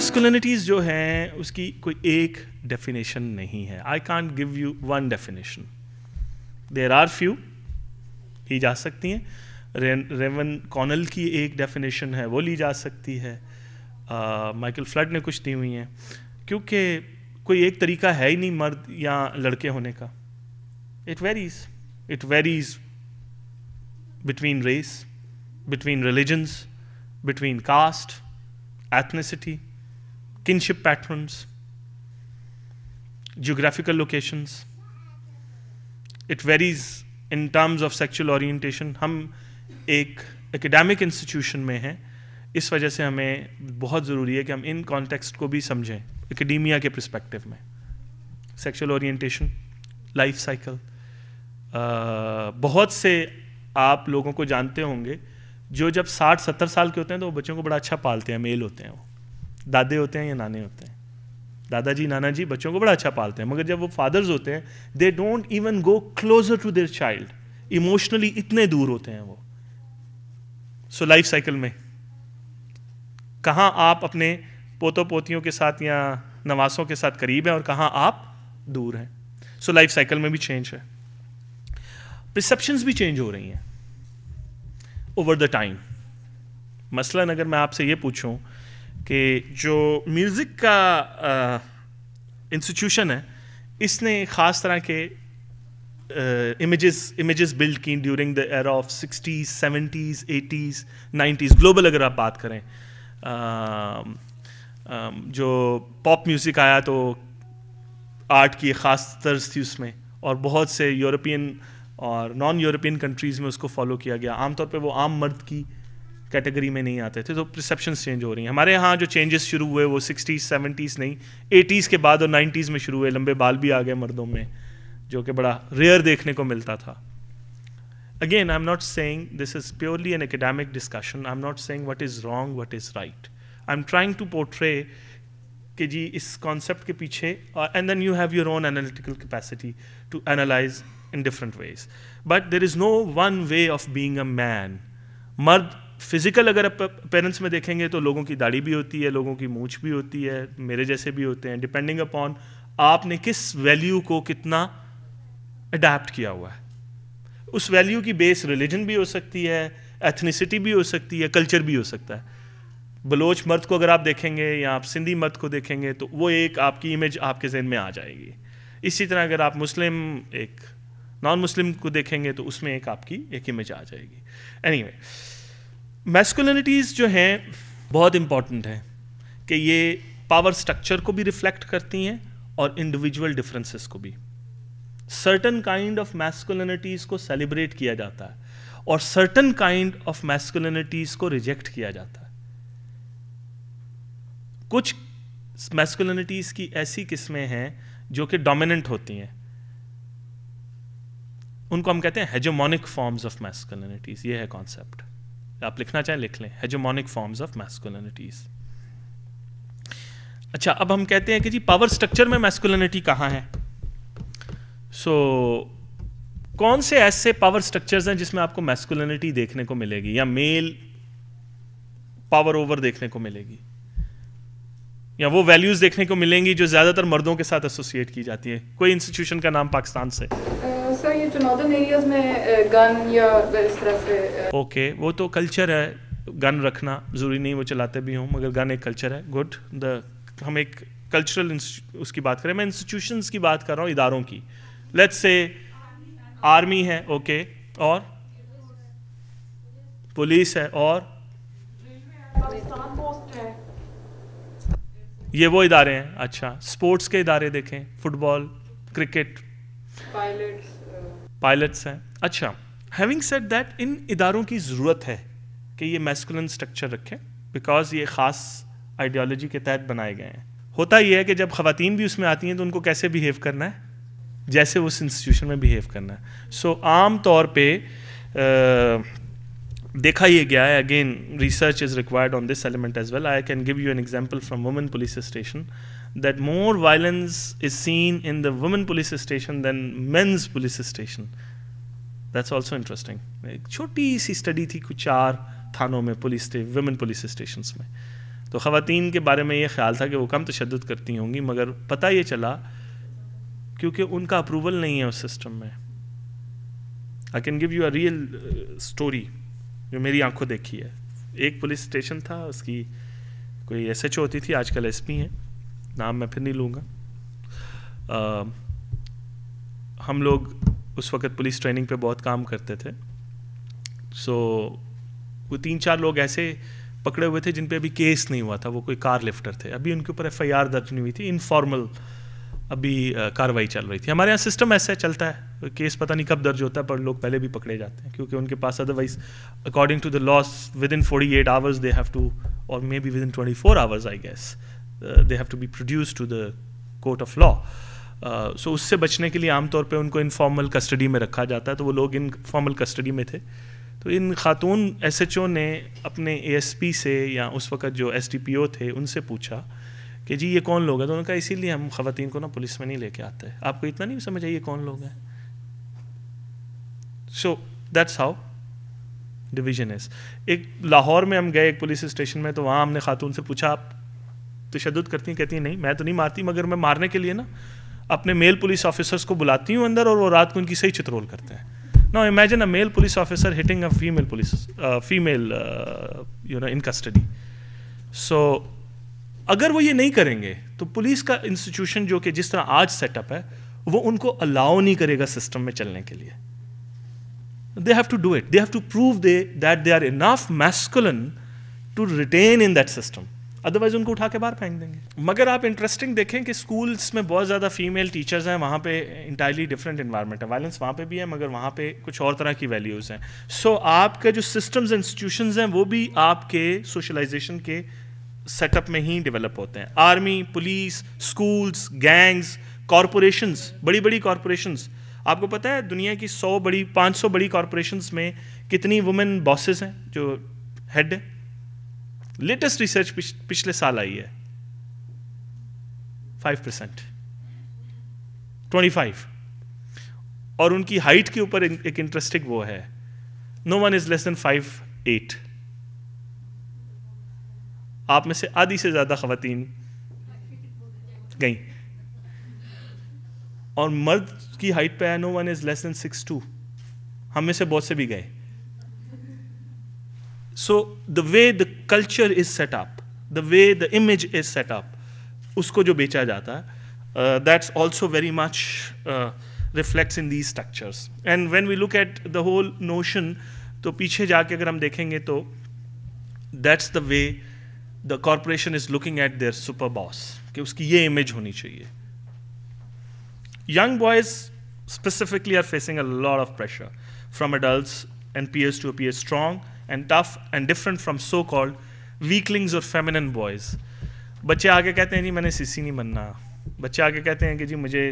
मैस्कुलिनिटीज़ जो हैं उसकी कोई एक डेफिनेशन नहीं है I can't give you one definition there are few ली जा सकती हैं रेवन कॉनल की एक डेफिनेशन है वो ली जा सकती है माइकल uh, फ्लड ने कुछ दी हुई हैं क्योंकि कोई एक तरीका है ही नहीं मर्द या लड़के होने का it varies it varies between race between religions between caste ethnicity kinship patterns, geographical locations it varies in terms of sexual orientation. हम एक एकेडमिक इंस्टीट्यूशन में हैं इस वजह से हमें बहुत ज़रूरी है कि हम इन कॉन्टेक्स्ट को भी समझें एकेडमिया के प्रस्पेक्टिव में सेक्सुअल ओरिएंटेशन लाइफ साइकिल बहुत से आप लोगों को जानते होंगे जो जब 60-70 साल के होते हैं तो वो बच्चों को बड़ा अच्छा पालते हैं मेल होते हैं वो दादे होते हैं या नाने होते हैं दादाजी नाना जी बच्चों को बड़ा अच्छा पालते हैं मगर जब वो फादर्स होते हैं they don't even go closer to their child emotionally इतने दूर होते हैं वो सो लाइफ साइकिल में कहा आप अपने पोतों पोतियों के साथ या नवासों के साथ करीब हैं और कहां आप दूर हैं सो लाइफ साइकिल में भी चेंज है प्रिसेप्शन भी चेंज हो रही हैं ओवर द टाइम मसलन अगर मैं आपसे ये पूछूं कि जो म्यूज़िक का इंस्टीट्यूशन है इसने ख़ास तरह के इमेजेस इमेजेस बिल्ड की during the era of sixties seventies eighties nineties global अगर आप बात करें आ, आ, जो पॉप म्यूज़िक आया तो आर्ट की ख़ास तर्ज थी उसमें और बहुत से यूरोपियन और नॉन यूरोपियन कंट्रीज़ में उसको फॉलो किया गया आमतौर पे वो आम मर्द की कैटेगरी में नहीं आते थे तो प्रसप्शन चेंज हो रही हैं हमारे यहाँ जो चेंजेस शुरू हुए वो सिक्सटीज़ सेवेंटीज़ नहीं एटीज़ के बाद और नाइन्टीज़ में शुरू हुए लंबे बाल भी आ गए मर्दों में जो कि बड़ा रेयर देखने को मिलता था again I am not saying this is purely an academic discussion I am not saying what is wrong what is right I am trying to portray कि जी इस कॉन्सेप्ट के पीछे and then you have your own analytical capacity to analyse in different ways but there is no one way of being a man मर्द physical अगर आप parents में देखेंगे तो लोगों की दाढ़ी भी होती है लोगों की मूछ भी होती है मेरे जैसे भी होते हैं डिपेंडिंग अपॉन आपने किस वैल्यू को कितना अडेप्ट किया हुआ है उस वैल्यू की बेस रिलीजन भी हो सकती है एथनिसिटी भी हो सकती है कल्चर भी हो सकता है बलोच मर्द को अगर आप देखेंगे या आप सिंधी मर्द को देखेंगे तो वो एक आपकी इमेज आपके जहन में आ जाएगी इसी तरह अगर आप मुस्लिम एक नॉन मुस्लिम को देखेंगे तो उसमें एक आपकी एक इमेज आ जाएगी एनी anyway, मैस्कुलिनिटीज़ जो हैं बहुत इंपॉर्टेंट हैं कि ये पावर स्ट्रक्चर को भी रिफ्लेक्ट करती हैं और इंडिविजुअल डिफरेंसेस को भी सर्टन काइंड ऑफ मैस्कुलिनिटीज़ को सेलिब्रेट किया जाता है और सर्टन काइंड ऑफ मैस्कुलिनिटीज़ को रिजेक्ट किया जाता है कुछ मैस्कुलिनिटीज़ की ऐसी किस्में हैं जो कि डोमिनेंट होती हैं उनको हम कहते हैं हेजोमोनिक फॉर्म्स ऑफ मैस्कुलिनिटीज़ ये है कॉन्सेप्ट आप लिखना चाहें लिख लें हेजोमोनिक फॉर्म्स ऑफ मैस्कुलिनिटीज़ अच्छा अब हम कहते हैं कि जी पावर स्ट्रक्चर में मैस्कुलिनिटी कहाँ है सो so, कौन से ऐसे पावर स्ट्रक्चर्स हैं जिसमें आपको मैस्कुलिनिटी देखने को मिलेगी या मेल पावर ओवर देखने को मिलेगी या वो वैल्यूज़ देखने को मिलेंगी जो ज़्यादातर मर्दों के साथ एसोसिएट की जाती है कोई इंस्टीट्यूशन का नाम पाकिस्तान से तो नॉर्दर्न एरियाज में गन या इस तरह से ओके okay, वो तो कल्चर है गन रखना ज़रूरी नहीं वो चलाते भी हों मगर गन एक कल्चर है गुड द हम एक कल्चरल उसकी बात करें मैं इंस्टीट्यूशंस की बात कर रहा हूँ इदारों की लेट्स से आर्मी है ओके okay, और पुलिस है और ये वो इदारे हैं अच्छा स्पोर्ट्स के इदारे देखें फुटबॉल क्रिकेट पायलट्स हैं अच्छा हैविंग सेट दैट इन इदारों की ज़रूरत है कि ये मैस्कुलन स्ट्रक्चर रखें बिकॉज ये ख़ास आइडियोलॉजी के तहत बनाए गए हैं होता यह है कि जब खातन भी उसमें आती हैं तो उनको कैसे बिहेव करना है जैसे उस इंस्टीट्यूशन में बिहेव करना है सो so, आम तौर पर देखा ये गया है again research is required on this element as well I can give you an example from women police station that more violence is seen in the women police station than men's police station. That's also interesting. एक छोटी सी study थी कुछ चार थानों में police women police station में तो ख़वान के बारे में ये ख्याल था कि वो कम तशद करती होंगी मगर पता ये चला क्योंकि उनका अप्रूवल नहीं है उस सिस्टम में I can give you a real story जो मेरी आंखों देखी है एक पुलिस स्टेशन था उसकी कोई एस एच ओ होती थी आजकल एस पी हैं नाम मैं फिर नहीं लूँगा हम लोग उस वक़्त पुलिस ट्रेनिंग पे बहुत काम करते थे सो so, वो तीन चार लोग ऐसे पकड़े हुए थे जिन पे अभी केस नहीं हुआ था वो कोई कार लिफ्टर थे अभी उनके ऊपर एफ दर्ज नहीं हुई थी इनफॉर्मल अभी कार्रवाई चल रही थी हमारे यहाँ सिस्टम ऐसा चलता है केस पता नहीं कब दर्ज होता है पर लोग पहले भी पकड़े जाते हैं क्योंकि उनके पास otherwise according to the laws within forty eight hours they have to और maybe within twenty four hours I guess they have to be produce to the court of law so उससे बचने के लिए आमतौर पर उनको informal custody में रखा जाता है तो वो लोग इन फॉर्मल कस्टडी में थे तो इन खातून एस एच ओ ने अपने ए एस पी से या उस वक्त जो एस पी ओ थे उनसे पूछा कि जी ये कौन लोग हैं तो उन्होंने कहा इसीलिए हम खातन को ना पुलिस में नहीं लेके आते आपको इतना नहीं समझ आइए कौन लोग हैं so that's how division is एक लाहौर में हम गए एक पुलिस स्टेशन में तो वहाँ हमने खातून से पूछा आप तशद करती हैं कहती हैं नहीं मैं तो नहीं मारती मगर मैं मारने के लिए ना अपने मेल पुलिस ऑफिसर्स को बुलाती हूँ अंदर और वो रात को उनकी सही चित्रोल करते हैं ना imagine a male police officer hitting a female police female you know in custody so अगर वो ये नहीं करेंगे तो पुलिस का इंस्टीट्यूशन जो कि जिस तरह आज सेटअप है वो उनको अलाउ नहीं करेगा सिस्टम में चलने के लिए they have to do it they have to prove they that they are enough masculine to retain in that system otherwise उनको उठा के बाहर फेंक देंगे मगर आप इंटरेस्टिंग देखें कि स्कूल्स में बहुत ज़्यादा फीमेल टीचर्स हैं वहाँ पे इंटायरली डिफरेंट इन्वायरमेंट है वायलेंस वहाँ पे भी है मगर वहाँ पे कुछ और तरह की वैल्यूज़ हैं सो so, आपके जो सिस्टम्स इंस्टीट्यूशन हैं वो भी आपके सोशलाइजेशन के सेटअप में ही डेवलप होते हैं army police schools gangs corporations बड़ी बड़ी कॉरपोरेशंस आपको पता है दुनिया की सौ बड़ी पाँच सौ बड़ी कॉरपोरेशंस में कितनी वुमेन बॉसेस हैं जो हेड है लेटेस्ट रिसर्च पिछ, पिछले साल आई है फाइव परसेंट ट्वेंटी फाइव और उनकी हाइट के ऊपर एक इंटरेस्टिंग वो है no one is less than five eight आप में से आधी से ज्यादा खातन गई और मर्द की हाइट पे है no one is less than six two हम में से बहुत से भी गए So the way the culture is set up, the way the image is set up, usko jo becha जाता uh, that's also very much uh, reflects in these structures. And when we look at the whole notion, तो पीछे जाके अगर हम देखेंगे तो that's the way the corporation is looking at their super boss कि उसकी ये image होनी चाहिए. Young boys specifically are facing a lot of pressure from adults and peers to appear strong and tough and different from so called weaklings और feminine boys बच्चे आगे कहते हैं जी मैंने सीसी नहीं बनना बच्चे आगे कहते हैं कि जी मुझे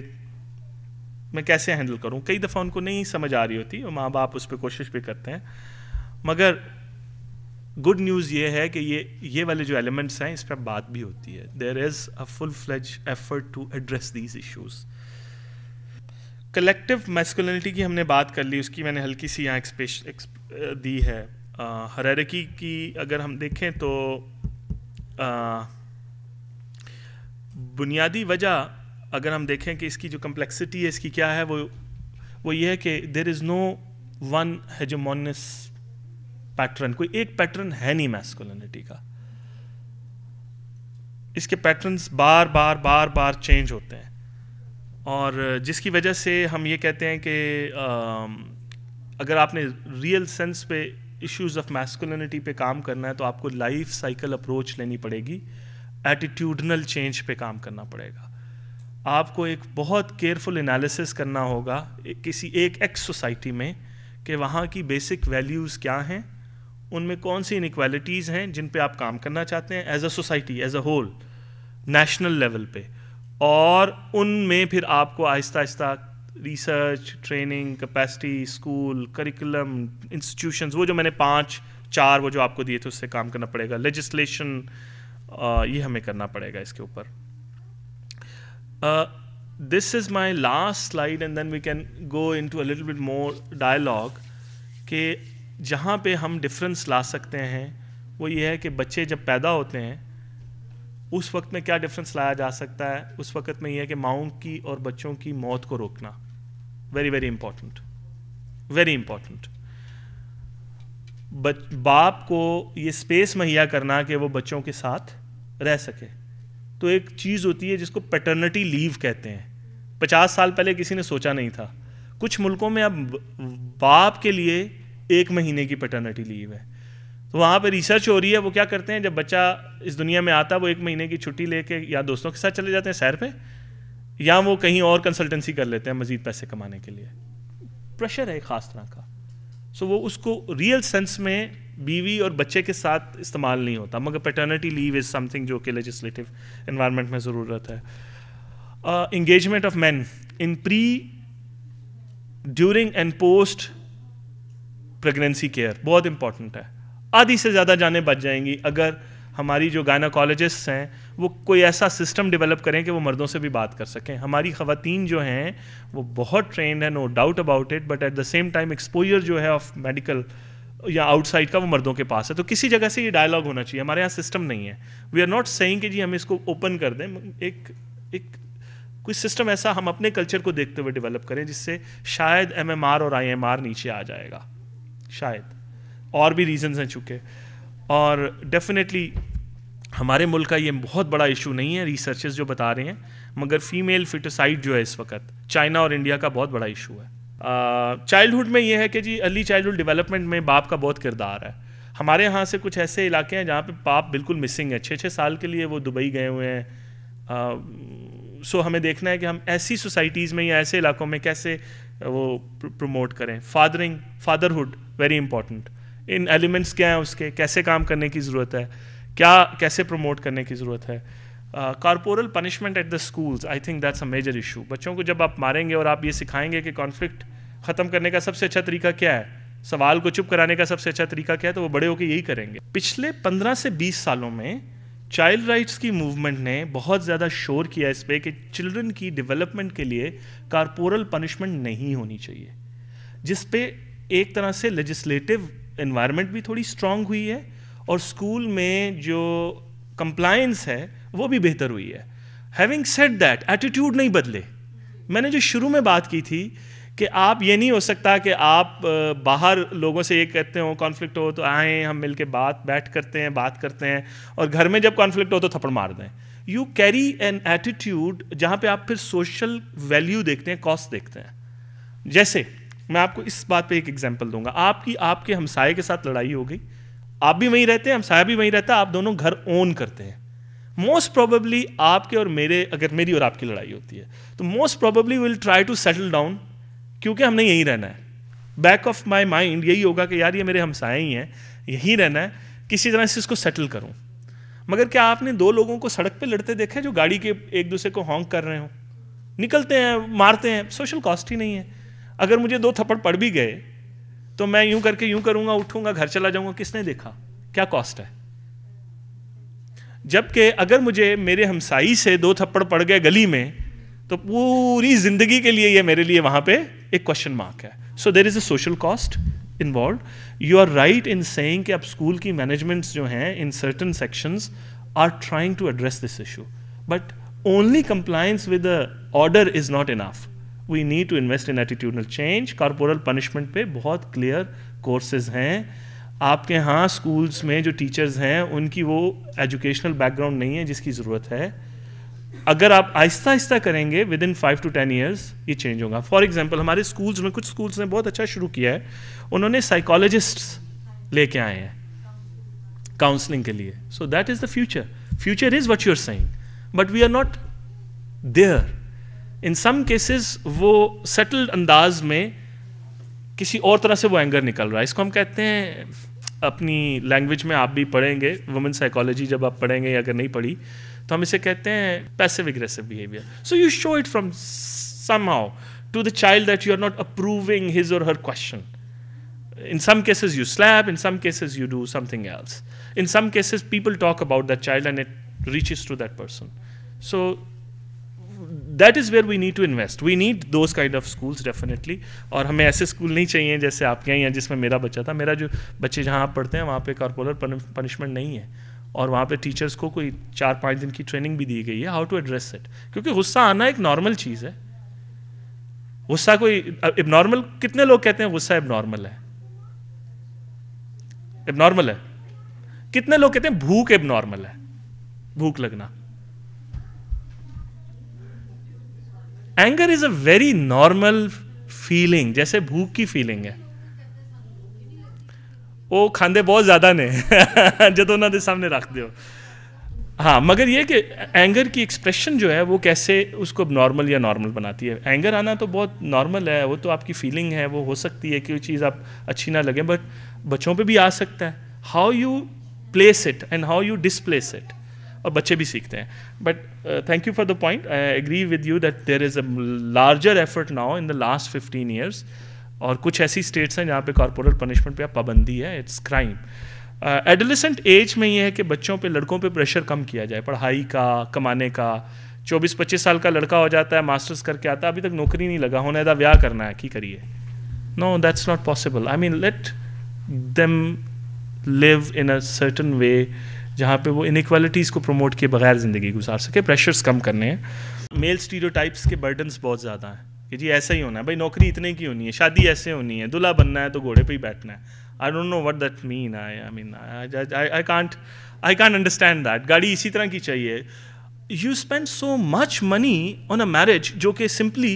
मैं कैसे हैंडल करूं कई दफ़ा उनको नहीं समझ आ रही होती और माँ बाप उस पर कोशिश भी करते हैं मगर गुड न्यूज़ ये है कि ये ये वाले जो एलिमेंट्स हैं इस पर बात भी होती है there is a full fledged effort to address these issues collective masculinity की हमने बात कर ली उसकी मैंने हल्की सी यहाँ एक्सपेश दी है हरारकी की अगर हम देखें तो बुनियादी वजह अगर हम देखें कि इसकी जो कम्प्लेक्सिटी है इसकी क्या है वो वो ये है कि there is no one hegemonic pattern कोई एक पैटर्न है नहीं मैस्कुलिनिटी का इसके पैटर्न्स बार बार बार बार चेंज होते हैं और जिसकी वजह से हम ये कहते हैं कि अगर आपने रियल सेंस पे इश्यूज़ ऑफ मैस्कुलिनिटी पे काम करना है तो आपको लाइफ साइकिल अप्रोच लेनी पड़ेगी एटीट्यूडनल चेंज पे काम करना पड़ेगा आपको एक बहुत केयरफुल एनालिसिस करना होगा किसी एक एक्स सोसाइटी में कि वहाँ की बेसिक वैल्यूज़ क्या हैं उनमें कौन सी इनक्वालिटीज़ हैं जिन पे आप काम करना चाहते हैं as a society as a whole national level पे और उनमें फिर आपको आहिस्ता आहिस्ता research training capacity school curriculum institutions वो जो मैंने पाँच चार वो जो आपको दिए थे उससे काम करना पड़ेगा लेजिस्लेशन uh, ये हमें करना पड़ेगा इसके ऊपर this is my last slide and then we can go into little bit more dialogue कि जहाँ पे हम डिफरेंस ला सकते हैं वो ये है कि बच्चे जब पैदा होते हैं उस वक्त में क्या डिफरेंस लाया जा सकता है उस वक्त में यह है कि माओ की और बच्चों की मौत को रोकना very very important very important बाप को ये स्पेस मुहैया करना कि वो बच्चों के साथ रह सके तो एक चीज़ होती है जिसको पैटर्निटी लीव कहते हैं पचास साल पहले किसी ने सोचा नहीं था कुछ मुल्कों में अब बाप के लिए एक महीने की पैटर्निटी लीव है तो वहाँ पर रिसर्च हो रही है वो क्या करते हैं जब बच्चा इस दुनिया में आता है वो एक महीने की छुट्टी लेके या दोस्तों के साथ चले जाते हैं सैर पर या वो कहीं और कंसल्टेंसी कर लेते हैं मजीद पैसे कमाने के लिए प्रेशर है ख़ास तरह का सो so, वो उसको रियल सेंस में बीवी और बच्चे के साथ इस्तेमाल नहीं होता मगर पेटर्निटी लीव इज़ समथिंग जो कि लेजिस्लेटिव इन्वायरमेंट में ज़रूरत है engagement of man in pre during and post pregnancy care बहुत इंपॉर्टेंट है आधी से ज़्यादा जाने बच जाएंगी अगर हमारी जो गायनाकोलॉजिस्ट हैं वो कोई ऐसा सिस्टम डेवलप करें कि वो मर्दों से भी बात कर सकें हमारी ख़वातीन जो हैं वो बहुत ट्रेंड है no doubt about it but at the same time exposure जो है ऑफ मेडिकल या आउटसाइड का वो मर्दों के पास है तो किसी जगह से ये डायलॉग होना चाहिए हमारे यहाँ सिस्टम नहीं है वी आर नॉट सेइंग कि जी हम इसको ओपन कर दें एक एक कोई सिस्टम ऐसा हम अपने कल्चर को देखते हुए डेवलप करें जिससे शायद एम और आई नीचे आ जाएगा शायद और भी रीजंस हैं चुके और डेफिनेटली हमारे मुल्क का ये बहुत बड़ा इशू नहीं है रिसर्चेज जो बता रहे हैं मगर फीमेल फिटोसाइड जो है इस वक्त चाइना और इंडिया का बहुत बड़ा इशू है चाइल्डहुड में ये है कि जी अर्ली चाइल्डहुड डेवलपमेंट में बाप का बहुत किरदार है हमारे यहाँ से कुछ ऐसे इलाके हैं जहाँ पे बाप बिल्कुल मिसिंग है छः छः साल के लिए वो दुबई गए हुए हैं सो हमें देखना है कि हम ऐसी सोसाइटीज़ में या ऐसे इलाकों में कैसे वो प्रमोट करें fathering fatherhood very important in elements क्या हैं उसके कैसे काम करने की ज़रूरत है क्या कैसे प्रमोट करने की ज़रूरत है corporal punishment at the schools I think that's a major issue बच्चों को जब आप मारेंगे और आप ये सिखाएंगे कि कॉन्फ्लिक्ट ख़त्म करने का सबसे अच्छा तरीका क्या है सवाल को चुप कराने का सबसे अच्छा तरीका क्या है तो वो बड़े होकर यही करेंगे पिछले पंद्रह से बीस सालों में चाइल्ड राइट्स की मूवमेंट ने बहुत ज़्यादा शोर किया इस पर कि चिल्ड्रन की डेवलपमेंट के लिए कॉरपोरल पनिशमेंट नहीं होनी चाहिए जिस पे एक तरह से लेजिस्लेटिव इन्वायरमेंट भी थोड़ी स्ट्रांग हुई है और स्कूल में जो कंप्लायंस है वो भी बेहतर हुई है हैविंग सेट दैट एटीट्यूड नहीं बदले मैंने जो शुरू में बात की थी कि आप ये नहीं हो सकता कि आप बाहर लोगों से ये कहते हो कॉन्फ्लिक्ट हो तो आए हम मिल के बात बैठ करते हैं बात करते हैं और घर में जब कॉन्फ्लिक्ट हो तो थप्पड़ मार दें यू कैरी एन एटीट्यूड जहाँ पे आप फिर सोशल वैल्यू देखते हैं कॉस्ट देखते हैं जैसे मैं आपको इस बात पे एक एग्जांपल दूंगा आपकी आपके हमसाए के साथ लड़ाई हो गई आप भी वहीं रहते हैं हम साया भी वहीं रहता है आप दोनों घर ओन करते हैं मोस्ट प्रोबेबली आपके और मेरे अगर मेरी और आपकी लड़ाई होती है तो most probably will try to settle down क्योंकि हमने यहीं रहना है बैक ऑफ माई माइंड यही होगा कि यार ये मेरे हमसाए ही हैं यहीं रहना है किसी तरह से इसको सेटल करूँ मगर क्या आपने दो लोगों को सड़क पर लड़ते देखा जो गाड़ी के एक दूसरे को हॉन्ग कर रहे हो निकलते हैं मारते हैं सोशल कॉस्ट ही नहीं है अगर मुझे दो थप्पड़ पड़ भी गए तो मैं यूं करके यूं करूंगा उठूंगा घर चला जाऊंगा किसने देखा क्या कॉस्ट है जबकि अगर मुझे मेरे हमसाई से दो थप्पड़ पड़ गए गली में तो पूरी ज़िंदगी के लिए ये मेरे लिए वहां पे एक क्वेश्चन मार्क है so there is a social cost involve you are right in saying कि अब स्कूल की मैनेजमेंट्स जो हैं in certain sections are trying to address this issue but only compliance with order is not enough we need to invest in attitudinal change corporal punishment पे बहुत clear courses हैं आपके यहाँ स्कूल्स में जो टीचर्स हैं उनकी वो एजुकेशनल बैकग्राउंड नहीं है जिसकी ज़रूरत है अगर आप आहिस्ता आहिस्ता करेंगे within five to ten years ये चेंज होगा फॉर एग्जाम्पल हमारे स्कूल्स में कुछ स्कूल्स ने बहुत अच्छा शुरू किया है उन्होंने साइकोलॉजिस्ट लेके आए हैं काउंसलिंग के लिए so that is the future future is what you're saying but we are not there in some cases वो सेटल्ड अंदाज में किसी और तरह से वो एंगर निकल रहा है इसको हम कहते हैं अपनी लैंग्वेज में आप भी पढ़ेंगे वुमेन साइकोलॉजी जब आप पढ़ेंगे या अगर नहीं पढ़ी तो हम इसे कहते हैं passive aggressive behaviour so you show it from somehow to the child that you are not approving his और her question in some cases you slap in some cases you do something else in some cases people talk about that child and it reaches to that person so that is where we need to invest we need those kind of schools definitely और हमें ऐसे school नहीं चाहिए जैसे आपके यहाँ जिसमें मेरा बच्चा था मेरा जो बच्चे जहाँ आप पढ़ते हैं वहाँ पे कॉर्पोलर पनिशमेंट नहीं है और वहाँ पे टीचर्स को कोई चार पाँच दिन की ट्रेनिंग भी दी गई है हाउ टू एड्रेस इट क्योंकि गुस्सा आना एक नॉर्मल चीज़ है गुस्सा कोई एबनॉर्मल कितने लोग कहते हैं गुस्सा एबनॉर्मल है एबनॉर्मल है कितने लोग कहते हैं भूख एबनॉर्मल है भूख लगना anger is a very normal feeling जैसे भूख की फीलिंग है वो खांदे बहुत ज्यादा ने जो ਉਹਨਾਂ तो सामने रख दो ਹੋ हाँ मगर ये कि एंगर की एक्सप्रेशन जो है वो कैसे उसको नॉर्मल या नॉर्मल बनाती है एंगर आना तो बहुत नॉर्मल है वो तो आपकी फीलिंग है वो हो सकती है कि वो चीज़ आप अच्छी ना लगे बट बच्चों पे भी आ सकता है how you place it and how you displace it और बच्चे भी सीखते हैं but thank you for the point I agree with you that there is a larger effort now in the last fifteen years और कुछ ऐसी states हैं जहाँ पे कॉरपोरेट पनिशमेंट पे पाबंदी है इट्स क्राइम एडोलेसेंट एज में ये है कि बच्चों पे लड़कों पे प्रेशर कम किया जाए पढ़ाई का कमाने का 24-25 साल का लड़का हो जाता है मास्टर्स करके आता है अभी तक नौकरी नहीं लगा होने ब्याह करना है की करिए no that's not possible I mean let them live in a certain way जहाँ पे वो इनक्वालिटीज़ को प्रमोट किए बगैर ज़िंदगी गुजार सके प्रेशर्स कम करने हैं मेल स्टीरियोटाइप्स के बर्डन्स बहुत ज़्यादा हैं कि जी ऐसा ही होना है भाई नौकरी इतने की होनी है शादी ऐसे होनी है दुल्हा बनना है तो घोड़े पर ही बैठना है I don't know what that mean I I mean I can't I can't understand that गाड़ी इसी तरह की चाहिए you spend so much money on a marriage जो कि सिंपली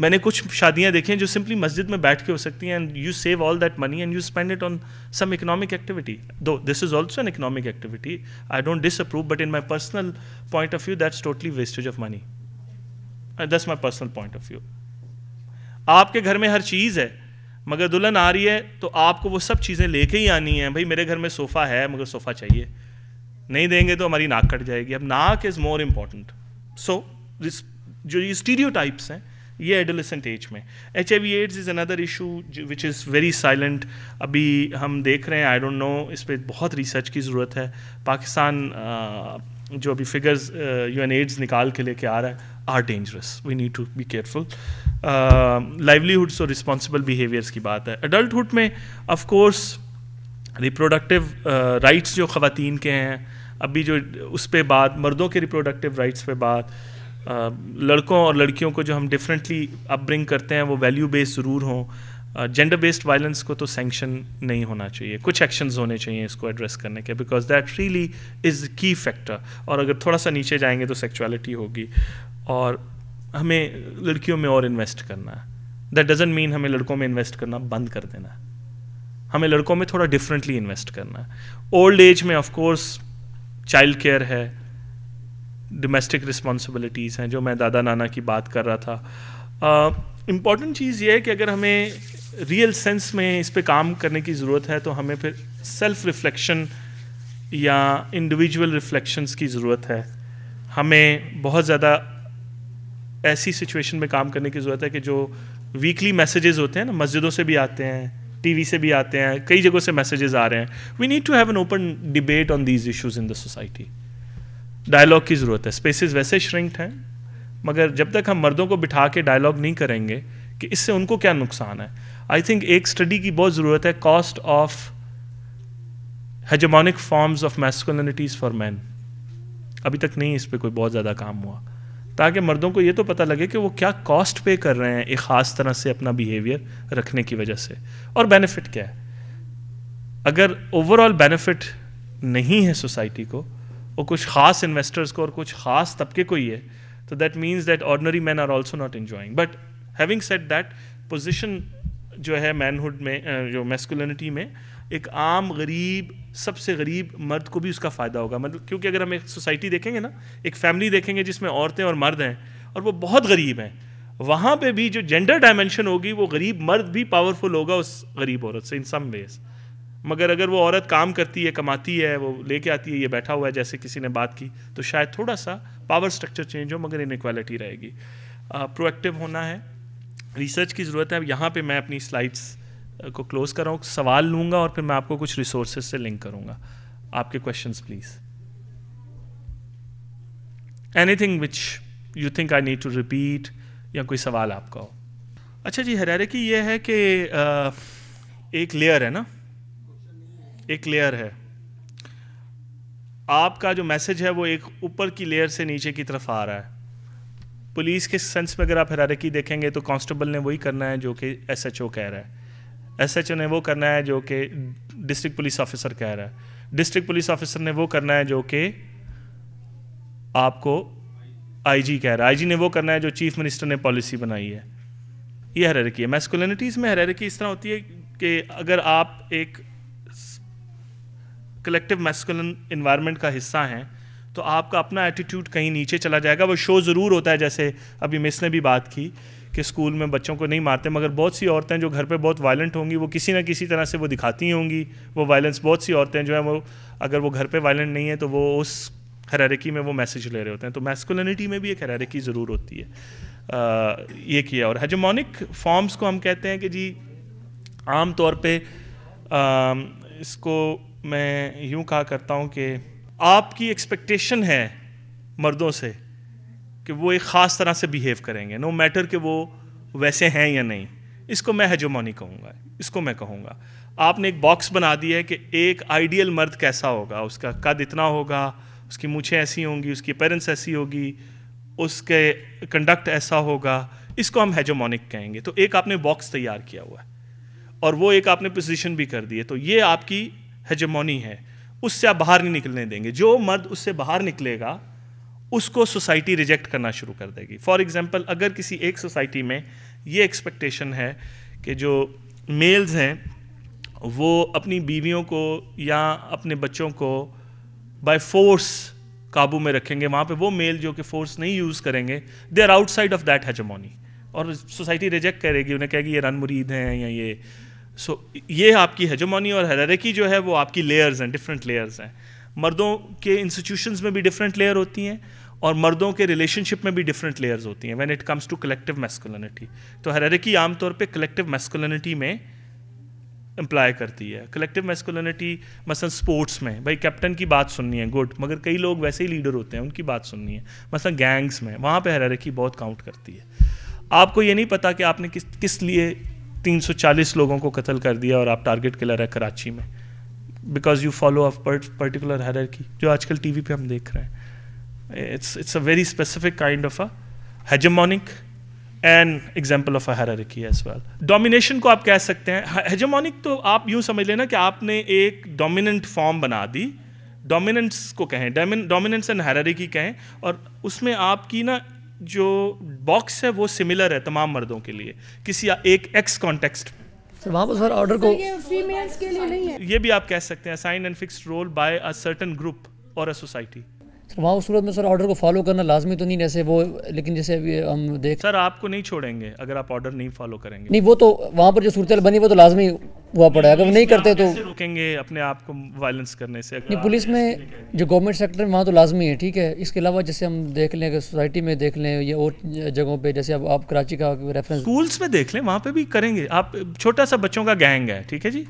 मैंने कुछ शादियां देखी हैं जो सिंपली मस्जिद में बैठ के हो सकती हैं and you save all that money and you spend it on some economic activity though this is also an economic activity I don't disapprove but in my personal point of view that's totally wastage of money that's my personal point of view आपके घर में हर चीज़ है मगर दुल्हन आ रही है तो आपको वो सब चीज़ें लेके ही आनी है भाई मेरे घर में सोफ़ा है मगर सोफ़ा चाहिए नहीं देंगे तो हमारी नाक कट जाएगी अब नाक इज़ मोर इम्पॉर्टेंट सो जो ये स्टीरियो टाइप्स हैं ये एडोलिसेंट एज में H I V AIDS is another issue which is very silent अभी हम देख रहे हैं आई डोंट नो इस पर बहुत रिसर्च की ज़रूरत है पाकिस्तान जो अभी फिगर्स यू एन एड्स निकाल के लेके आ रहा है are dangerous we need to be careful livelihoods और रिस्पॉन्सिबल बिहेवियर्स की बात है एडल्टुड में ऑफकोर्स रिप्रोडक्टिव राइट्स जो ख़वान के हैं अभी जो उस पर बात मर्दों के रिप्रोडक्टिव राइट्स पर बात लड़कों और लड़कियों को जो हम डिफरेंटली अपब्रिंग करते हैं वो वैल्यू बेस्ड ज़रूर हों जेंडर बेस्ड वायलेंस को तो सेंक्शन नहीं होना चाहिए कुछ एक्शंस होने चाहिए इसको एड्रेस करने के because that really is key factor और अगर थोड़ा सा नीचे जाएंगे तो सेक्चुअलिटी होगी और हमें लड़कियों में और इन्वेस्ट करना है दैट डजेंट मीन हमें लड़कों में इन्वेस्ट करना बंद कर देना हमें लड़कों में थोड़ा डिफरेंटली इन्वेस्ट करना है ओल्ड एज में ऑफकोर्स चाइल्ड केयर है डोमेस्टिक रिस्पॉन्सिबिलिटीज़ हैं जो मैं दादा नाना की बात कर रहा था इम्पॉर्टेंट चीज़ ये है कि अगर हमें रियल सेंस में इस पर काम करने की ज़रूरत है तो हमें फिर सेल्फ रिफ्लेक्शन या इंडिविजुअल रिफ्लेक्शंस की ज़रूरत है हमें बहुत ज़्यादा ऐसी सिचुएशन में काम करने की ज़रूरत है कि जो वीकली मैसेजेस होते हैं ना मस्जिदों से भी आते हैं टीवी से भी आते हैं कई जगहों से मैसेजेस आ रहे हैं we need to have an open debate on these issues in the society dialogue की ज़रूरत है स्पेसिस वैसे श्रिंक्ड हैं मगर जब तक हम मर्दों को बिठा के डायलॉग नहीं करेंगे कि इससे उनको क्या नुकसान है आई थिंक एक स्टडी की बहुत ज़रूरत है cost of hegemonic forms of masculinities for man अभी तक नहीं इस पर कोई बहुत ज़्यादा काम हुआ ताकि मर्दों को ये तो पता लगे कि वो क्या कॉस्ट पे कर रहे हैं एक ख़ास तरह से अपना बिहेवियर रखने की वजह से और बेनिफिट क्या है अगर ओवरऑल बेनिफिट नहीं है सोसाइटी को और कुछ खास इन्वेस्टर्स को और कुछ खास तबके को ही है तो that means that ordinary man are also not enjoying but having set that position जो है मैनहुड में जो मेस्कुलिनिटी में एक आम गरीब सबसे गरीब मर्द को भी उसका फ़ायदा होगा मतलब क्योंकि अगर हम एक सोसाइटी देखेंगे ना एक फैमिली देखेंगे जिसमें औरतें और मर्द हैं और वो बहुत गरीब हैं वहाँ पे भी जो जेंडर डायमेंशन होगी वो गरीब मर्द भी पावरफुल होगा उस गरीब औरत से इन सम वेज़ मगर अगर वो औरत काम करती है कमाती है वो लेके आती है ये बैठा हुआ है जैसे किसी ने बात की तो शायद थोड़ा सा पावर स्ट्रक्चर चेंज हो मगर इनक्वालिटी रहेगी प्रोएक्टिव होना है रिसर्च की ज़रूरत है अब यहाँ पे मैं अपनी स्लाइड्स को क्लोज़ कर रहा हूँ सवाल लूँगा और फिर मैं आपको कुछ रिसोर्सेज से लिंक करूँगा आपके questions please anything which you think I need to repeat या कोई सवाल आपका हो अच्छा जी हरारे की ये है कि एक लेयर है ना एक क्लियर है आपका जो मैसेज है वो एक ऊपर की लेयर से नीचे की तरफ आ रहा है पुलिस के सेंस में अगर आप हरारकी देखेंगे तो कांस्टेबल ने वही करना है जो कि एसएचओ कह रहा है एसएचओ ने वो करना है जो कि डिस्ट्रिक्ट पुलिस ऑफिसर कह रहा है डिस्ट्रिक्ट पुलिस ऑफिसर ने वो करना है जो कि आपको आईजी कह रहा है आईजी ने वो करना है जो चीफ मिनिस्टर ने पॉलिसी बनाई है ये हरारकी है मैस्कुलिनिटीज़ में हरारकी इस तरह होती है कि अगर आप एक कलेक्टिव मैस्कुलन इन्वायरमेंट का हिस्सा हैं तो आपका अपना एटीट्यूड कहीं नीचे चला जाएगा वो शो ज़रूर होता है जैसे अभी मिस ने भी बात की कि स्कूल में बच्चों को नहीं मारते मगर बहुत सी औरतें जो घर पे बहुत वायलेंट होंगी वो किसी ना किसी तरह से वो दिखाती होंगी वो वायलेंस बहुत सी औरतें जो हैं वो अगर वो घर पे वायलेंट नहीं है तो वो उस हरारिकी में वो मैसेज ले रहे होते हैं तो मैस्कुलिनिटी में भी एक हरारिकी ज़रूर होती है आ, ये किया और हजमोनिक फॉर्म्स को हम कहते हैं कि जी आम तौर पर इसको मैं यूँ कहा करता हूँ कि आपकी एक्सपेक्टेशन है मर्दों से कि वो एक ख़ास तरह से बिहेव करेंगे नो मैटर कि वो वैसे हैं या नहीं इसको मैं हजमोनी कहूँगा इसको मैं कहूँगा आपने एक बॉक्स बना दिया है कि एक आइडियल मर्द कैसा होगा उसका कद इतना होगा उसकी मूछें ऐसी होंगी उसकी पेरेंट्स ऐसी होगी उसके कंडक्ट ऐसा होगा इसको हम हेजोमोनिक कहेंगे तो एक आपने बॉक्स तैयार किया हुआ है और वो एक आपने पोजीशन भी कर दी है तो ये आपकी हजमोनी है उससे आप बाहर नहीं निकलने देंगे जो मर्द उससे बाहर निकलेगा उसको सोसाइटी रिजेक्ट करना शुरू कर देगी फॉर एग्ज़ाम्पल अगर किसी एक सोसाइटी में ये एक्सपेक्टेशन है कि जो मेल्स हैं वो अपनी बीवियों को या अपने बच्चों को बाय फोर्स काबू में रखेंगे वहाँ पे वो मेल जो कि फोर्स नहीं यूज़ करेंगे they are outside of that hegemony और सोसाइटी रिजेक्ट करेगी उन्हें कहेगी ये रन मुरीद हैं या ये सो so, ये आपकी हजमोनी और हरारकी जो है वो आपकी लेयर्स हैं डिफरेंट लेयर्स हैं मर्दों के इंस्टीट्यूशंस में भी डिफरेंट लेयर होती हैं और मर्दों के रिलेशनशिप में भी डिफरेंट लेयर्स होती हैं when it comes to collective masculinity तो हरारकी आमतौर पे कलेक्टिव मैस्कुलिनिटी में इम्प्लाई करती है कलेक्टिव मैस्कुलिनिटी मसलन स्पोर्ट्स में भाई कैप्टन की बात सुननी है गुड मगर कई लोग वैसे ही लीडर होते हैं उनकी बात सुननी है मसलन गैंग्स में वहाँ पर हरारकी बहुत काउंट करती है आपको ये नहीं पता कि आपने किस किस लिए 340 लोगों को कत्ल कर दिया और आप टारगेट किलर है कराची में because you follow a particular की जो आजकल टी वी पर हम देख रहे हैं it's it's a very specific kind of a hegemonic an example of a की एज वेल डोमिनेशन को आप कह सकते हैं हेजमोनिक तो आप यूँ समझ लेना कि आपने एक डोमिनेंट फॉर्म बना दी डोमिनेंस को कहें डोमिनेंस एंड हैरारिकी कहें और उसमें आपकी ना जो बॉक्स है वो सिमिलर है तमाम मर्दों के लिए किसी एक एक्स कॉन्टेक्स्ट सर ऑर्डर को फीमेल्स के लिए नहीं है ये भी आप कह सकते हैं assign and fix role by a certain group और अ सोसाइटी सर वहाँ उस सूरत में सर ऑर्डर को फॉलो करना लाजमी तो नहीं जैसे वो लेकिन जैसे अभी हम देख सर आपको नहीं छोड़ेंगे अगर आप ऑर्डर नहीं फॉलो करेंगे नहीं वो तो वहाँ पर जो सूरत बनी वो तो लाजमी हुआ पड़ा अगर नहीं करते तो रुकेंगे अपने आप को वायलेंस करने से नहीं पुलिस में जो गवर्नमेंट सेक्टर में वहाँ तो लाजमी है ठीक है इसके अलावा जैसे हम देख लें अगर सोसाइटी में देख लें या और जगहों पे जैसे अब आप, आप कराची का रेफरेंस स्कूल्स में देख लें वहाँ पे भी करेंगे आप छोटा सा बच्चों का गैंग है ठीक है जी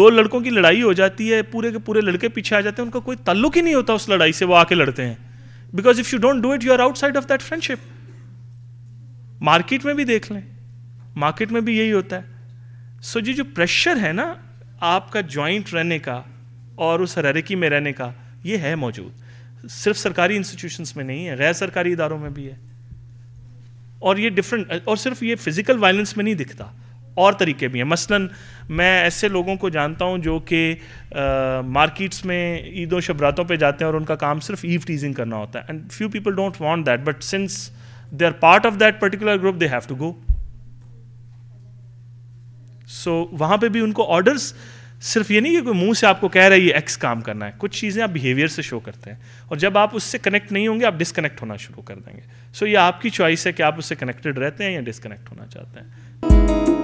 दो लड़कों की लड़ाई हो जाती है पूरे के पूरे लड़के पीछे आ जाते हैं उनका कोई ताल्लुक ही नहीं होता उस लड़ाई से वो आके लड़ते हैं because if you don't do it you are outside of that friendship market में भी देख लें मार्केट में भी यही होता है सो जी ये जो प्रेशर है ना आपका जॉइंट रहने का और उस हरेकी में रहने का ये है मौजूद सिर्फ सरकारी इंस्टीट्यूशंस में नहीं है गैर सरकारी इदारों में भी है और ये डिफरेंट और सिर्फ ये फिज़िकल वायलेंस में नहीं दिखता और तरीके भी हैं मसलन मैं ऐसे लोगों को जानता हूँ जो कि मार्केट्स में ईदों शबरातों पे जाते हैं और उनका काम सिर्फ ईव टीजिंग करना होता है and few people don't want that but since they are part of that particular group they have to go so so, वहाँ पे भी उनको ऑर्डर्स सिर्फ ये नहीं कि कोई मुंह से आपको कह रहा है ये एक्स काम करना है कुछ चीज़ें आप बिहेवियर से शो करते हैं और जब आप उससे कनेक्ट नहीं होंगे आप डिसकनेक्ट होना शुरू कर देंगे सो so, ये आपकी चॉइस है कि आप उससे कनेक्टेड रहते हैं या डिसकनेक्ट होना चाहते हैं